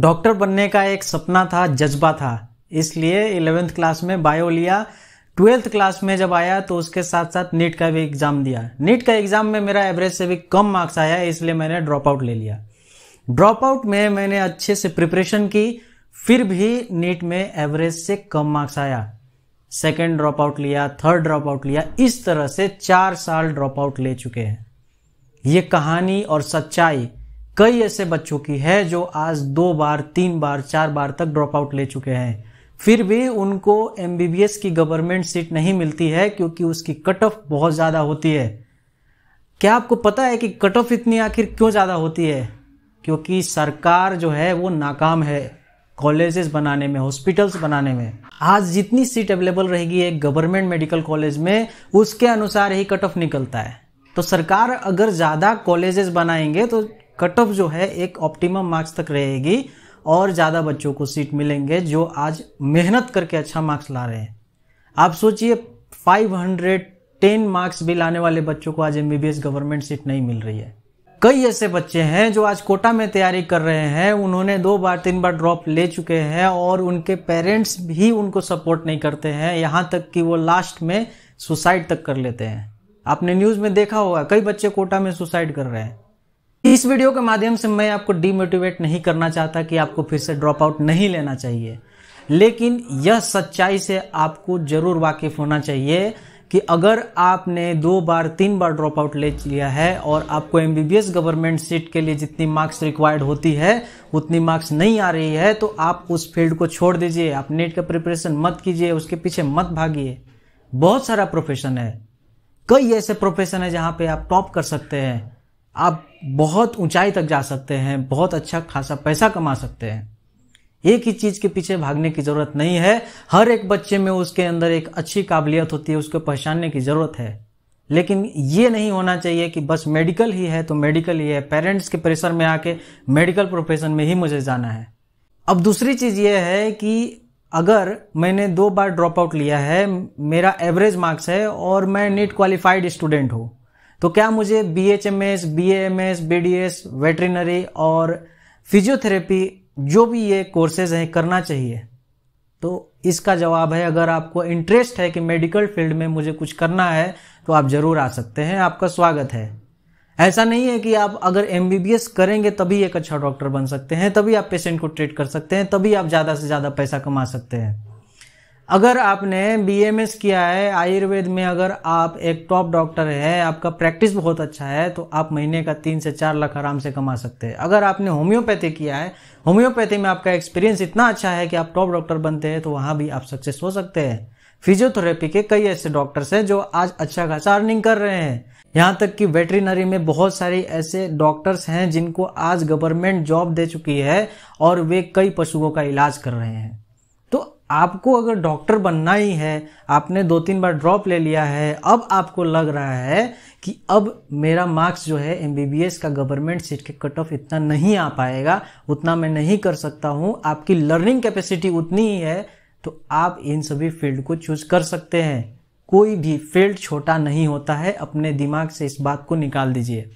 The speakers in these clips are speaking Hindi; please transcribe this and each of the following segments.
डॉक्टर बनने का एक सपना था जज्बा था इसलिए इलेवेंथ क्लास में बायो लिया ट्वेल्थ क्लास में जब आया तो उसके साथ साथ नीट का भी एग्ज़ाम दिया नीट का एग्ज़ाम में मेरा एवरेज से भी कम मार्क्स आया इसलिए मैंने ड्रॉप आउट ले लिया ड्रॉप आउट में मैंने अच्छे से प्रिपरेशन की फिर भी नीट में एवरेज से कम मार्क्स आया सेकेंड ड्रॉप आउट लिया थर्ड ड्रॉप आउट लिया इस तरह से चार साल ड्रॉप आउट ले चुके हैं ये कहानी और सच्चाई कई ऐसे बच्चों की है जो आज दो बार तीन बार चार बार तक ड्रॉप आउट ले चुके हैं फिर भी उनको एम की गवर्नमेंट सीट नहीं मिलती है क्योंकि उसकी कट ऑफ बहुत ज़्यादा होती है क्या आपको पता है कि कट ऑफ इतनी आखिर क्यों ज़्यादा होती है क्योंकि सरकार जो है वो नाकाम है कॉलेजेस बनाने में हॉस्पिटल्स बनाने में आज जितनी सीट अवेलेबल रहेगी एक गवर्नमेंट मेडिकल कॉलेज में उसके अनुसार ही कट ऑफ निकलता है तो सरकार अगर ज़्यादा कॉलेजेस बनाएंगे तो कट ऑफ जो है एक ऑप्टिमम मार्क्स तक रहेगी और ज़्यादा बच्चों को सीट मिलेंगे जो आज मेहनत करके अच्छा मार्क्स ला रहे हैं आप सोचिए 510 मार्क्स भी लाने वाले बच्चों को आज एम गवर्नमेंट सीट नहीं मिल रही है कई ऐसे बच्चे हैं जो आज कोटा में तैयारी कर रहे हैं उन्होंने दो बार तीन बार ड्रॉप ले चुके हैं और उनके पेरेंट्स भी उनको सपोर्ट नहीं करते हैं यहाँ तक कि वो लास्ट में सुसाइड तक कर लेते हैं आपने न्यूज़ में देखा होगा कई बच्चे कोटा में सुसाइड कर रहे हैं इस वीडियो के माध्यम से मैं आपको डीमोटिवेट नहीं करना चाहता कि आपको फिर से ड्रॉप आउट नहीं लेना चाहिए लेकिन यह सच्चाई से आपको ज़रूर वाकिफ होना चाहिए कि अगर आपने दो बार तीन बार ड्रॉप आउट ले लिया है और आपको एम गवर्नमेंट सीट के लिए जितनी मार्क्स रिक्वायर्ड होती है उतनी मार्क्स नहीं आ रही है तो आप उस फील्ड को छोड़ दीजिए आप नेट का प्रिपरेशन मत कीजिए उसके पीछे मत भागिए बहुत सारा प्रोफेशन है कई ऐसे प्रोफेशन है जहाँ पे आप टॉप कर सकते हैं आप बहुत ऊंचाई तक जा सकते हैं बहुत अच्छा खासा पैसा कमा सकते हैं एक ही चीज के पीछे भागने की जरूरत नहीं है हर एक बच्चे में उसके अंदर एक अच्छी काबिलियत होती है उसको पहचानने की जरूरत है लेकिन ये नहीं होना चाहिए कि बस मेडिकल ही है तो मेडिकल ही है पेरेंट्स के प्रेशर में आके मेडिकल प्रोफेशन में ही मुझे जाना है अब दूसरी चीज ये है कि अगर मैंने दो बार ड्रॉप आउट लिया है मेरा एवरेज मार्क्स है और मैं नीट क्वालिफाइड स्टूडेंट हूँ तो क्या मुझे B H M S B M S B D S veterinary और फिजियोथेरेपी जो भी ये कोर्सेज हैं करना चाहिए तो इसका जवाब है अगर आपको इंटरेस्ट है कि मेडिकल फील्ड में मुझे कुछ करना है तो आप ज़रूर आ सकते हैं आपका स्वागत है ऐसा नहीं है कि आप अगर एम करेंगे तभी एक अच्छा डॉक्टर बन सकते हैं तभी आप पेशेंट को ट्रीट कर सकते हैं तभी आप ज़्यादा से ज़्यादा पैसा कमा सकते हैं अगर आपने बीएमएस किया है आयुर्वेद में अगर आप एक टॉप डॉक्टर है आपका प्रैक्टिस बहुत अच्छा है तो आप महीने का तीन से चार लाख आराम से कमा सकते हैं अगर आपने होम्योपैथी किया है होम्योपैथी में आपका एक्सपीरियंस इतना अच्छा है कि आप टॉप डॉक्टर बनते हैं तो वहां भी आप सक्सेस हो सकते हैं फिजियोथेरेपी के कई ऐसे डॉक्टर्स हैं जो आज अच्छा खासा अर्निंग कर रहे हैं यहाँ तक कि वेटरिनरी में बहुत सारे ऐसे डॉक्टर्स हैं जिनको आज गवर्नमेंट जॉब दे चुकी है और वे कई पशुओं का इलाज कर रहे हैं आपको अगर डॉक्टर बनना ही है आपने दो तीन बार ड्रॉप ले लिया है अब आपको लग रहा है कि अब मेरा मार्क्स जो है एम का गवर्नमेंट सीट के कट ऑफ इतना नहीं आ पाएगा उतना मैं नहीं कर सकता हूँ आपकी लर्निंग कैपेसिटी उतनी ही है तो आप इन सभी फील्ड को चूज कर सकते हैं कोई भी फील्ड छोटा नहीं होता है अपने दिमाग से इस बात को निकाल दीजिए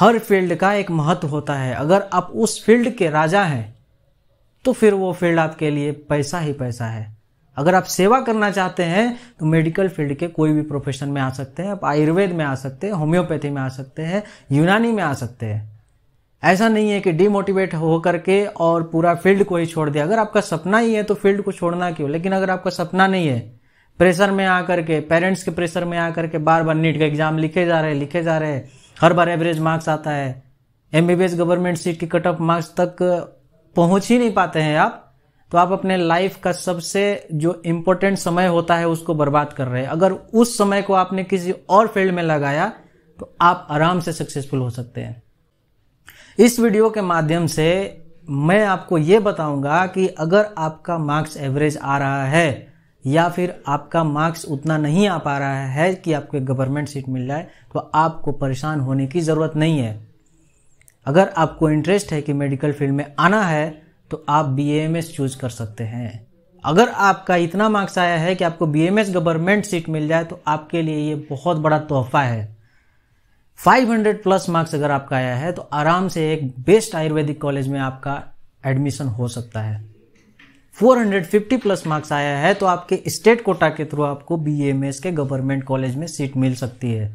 हर फील्ड का एक महत्व होता है अगर आप उस फील्ड के राजा हैं तो फिर वो फील्ड आपके लिए पैसा ही पैसा है अगर आप सेवा करना चाहते हैं तो मेडिकल फील्ड के कोई भी प्रोफेशन में आ सकते हैं आप आयुर्वेद में आ सकते हैं होम्योपैथी में आ सकते हैं यूनानी में आ सकते हैं ऐसा नहीं है कि डिमोटिवेट होकर के और पूरा फील्ड को ही छोड़ दिया अगर आपका सपना ही है तो फील्ड को छोड़ना क्यों लेकिन अगर आपका सपना नहीं है प्रेशर में आकर के पेरेंट्स के प्रेशर में आकर के बार बार नीट का एग्जाम लिखे जा रहे हैं लिखे जा रहे हैं हर बार एवरेज मार्क्स आता है एम गवर्नमेंट सीट के कट ऑफ मार्क्स तक पहुंच ही नहीं पाते हैं आप तो आप अपने लाइफ का सबसे जो इम्पोर्टेंट समय होता है उसको बर्बाद कर रहे हैं अगर उस समय को आपने किसी और फील्ड में लगाया तो आप आराम से सक्सेसफुल हो सकते हैं इस वीडियो के माध्यम से मैं आपको ये बताऊंगा कि अगर आपका मार्क्स एवरेज आ रहा है या फिर आपका मार्क्स उतना नहीं आ पा रहा है कि आपको गवर्नमेंट सीट मिल जाए तो आपको परेशान होने की ज़रूरत नहीं है अगर आपको इंटरेस्ट है कि मेडिकल फील्ड में आना है तो आप बी एम एस चूज कर सकते हैं अगर आपका इतना मार्क्स आया है कि आपको B M S government seat मिल जाए तो आपके लिए ये बहुत बड़ा तोहफा है 500 प्लस मार्क्स अगर आपका आया है तो आराम से एक बेस्ट आयुर्वेदिक कॉलेज में आपका एडमिशन हो सकता है 450 प्लस मार्क्स आया है तो आपके स्टेट कोटा के थ्रू आपको बी के गवर्नमेंट कॉलेज में सीट मिल सकती है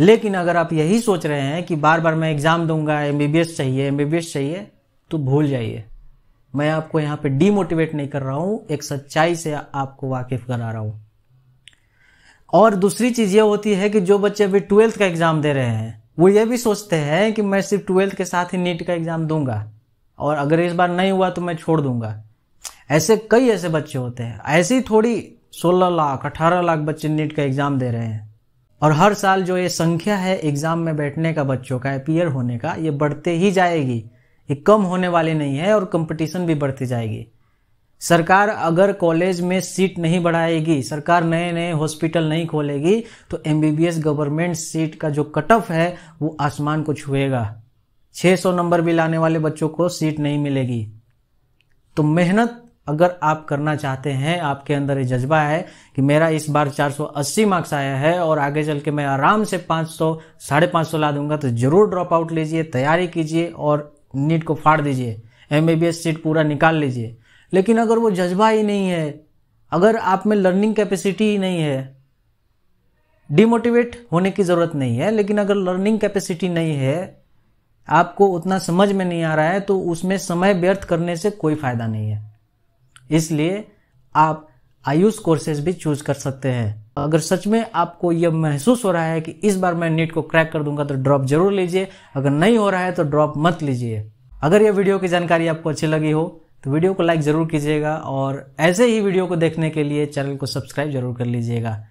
लेकिन अगर आप यही सोच रहे हैं कि बार बार मैं एग्ज़ाम दूंगा एम चाहिए एम चाहिए तो भूल जाइए मैं आपको यहाँ पे डीमोटिवेट नहीं कर रहा हूँ एक सच्चाई से आपको वाकिफ करा रहा हूँ और दूसरी चीज़ ये होती है कि जो बच्चे अभी ट्वेल्थ का एग्ज़ाम दे रहे हैं वो ये भी सोचते हैं कि मैं सिर्फ ट्वेल्थ के साथ ही नीट का एग्ज़ाम दूंगा और अगर इस बार नहीं हुआ तो मैं छोड़ दूंगा ऐसे कई ऐसे बच्चे होते हैं ऐसे ही थोड़ी सोलह लाख अठारह लाख बच्चे नीट का एग्ज़ाम दे रहे हैं और हर साल जो ये संख्या है एग्ज़ाम में बैठने का बच्चों का अपियर होने का ये बढ़ते ही जाएगी ये कम होने वाली नहीं है और कंपटीशन भी बढ़ती जाएगी सरकार अगर कॉलेज में सीट नहीं बढ़ाएगी सरकार नए नए हॉस्पिटल नहीं खोलेगी तो एमबीबीएस गवर्नमेंट सीट का जो कट ऑफ है वो आसमान को छुएगा 600 नंबर भी लाने वाले बच्चों को सीट नहीं मिलेगी तो मेहनत अगर आप करना चाहते हैं आपके अंदर ये जज्बा है कि मेरा इस बार 480 मार्क्स आया है और आगे चल के मैं आराम से 500 सौ साढ़े पाँच ला दूंगा तो ज़रूर ड्रॉप आउट लीजिए तैयारी कीजिए और नीट को फाड़ दीजिए एम सीट पूरा निकाल लीजिए लेकिन अगर वो जज्बा ही नहीं है अगर आप में लर्निंग कैपेसिटी ही नहीं है डिमोटिवेट होने की ज़रूरत नहीं है लेकिन अगर लर्निंग कैपेसिटी नहीं है आपको उतना समझ में नहीं आ रहा है तो उसमें समय व्यर्थ करने से कोई फायदा नहीं है इसलिए आप आयुष कोर्सेज भी चूज कर सकते हैं अगर सच में आपको यह महसूस हो रहा है कि इस बार मैं नीट को क्रैक कर दूंगा तो ड्रॉप जरूर लीजिए अगर नहीं हो रहा है तो ड्रॉप मत लीजिए अगर यह वीडियो की जानकारी आपको अच्छी लगी हो तो वीडियो को लाइक ज़रूर कीजिएगा और ऐसे ही वीडियो को देखने के लिए चैनल को सब्सक्राइब जरूर कर लीजिएगा